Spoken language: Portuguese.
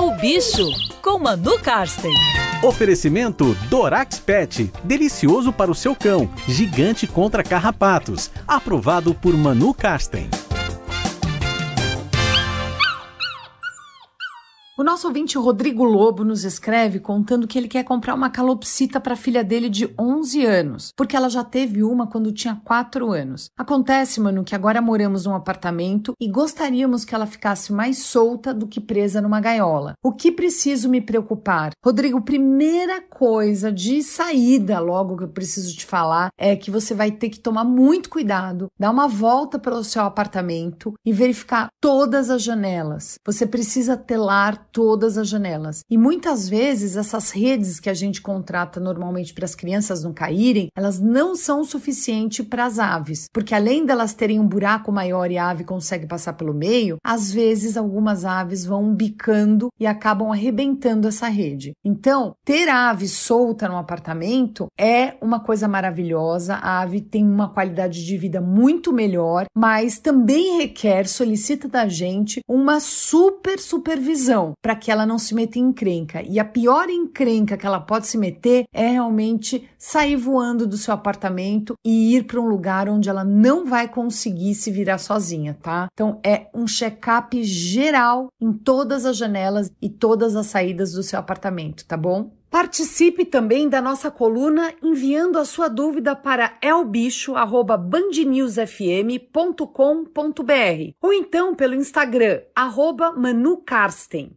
o bicho com Manu Carsten. Oferecimento Dorax Pet, delicioso para o seu cão, gigante contra carrapatos, aprovado por Manu Carsten. O nosso ouvinte Rodrigo Lobo nos escreve contando que ele quer comprar uma calopsita para a filha dele de 11 anos, porque ela já teve uma quando tinha 4 anos. Acontece, mano, que agora moramos num apartamento e gostaríamos que ela ficasse mais solta do que presa numa gaiola. O que preciso me preocupar? Rodrigo, primeira coisa de saída, logo que eu preciso te falar, é que você vai ter que tomar muito cuidado, dar uma volta pelo seu apartamento e verificar todas as janelas. Você precisa telar todas as janelas. E muitas vezes essas redes que a gente contrata normalmente para as crianças não caírem, elas não são suficientes suficiente para as aves, porque além delas terem um buraco maior e a ave consegue passar pelo meio, às vezes algumas aves vão bicando e acabam arrebentando essa rede. Então, ter a ave solta no apartamento é uma coisa maravilhosa, a ave tem uma qualidade de vida muito melhor, mas também requer, solicita da gente uma super supervisão, para que ela não se meta em encrenca. E a pior encrenca que ela pode se meter é realmente sair voando do seu apartamento e ir para um lugar onde ela não vai conseguir se virar sozinha, tá? Então é um check-up geral em todas as janelas e todas as saídas do seu apartamento, tá bom? Participe também da nossa coluna enviando a sua dúvida para elbicho@bandnewsfm.com.br ou então pelo Instagram Manu Karsten.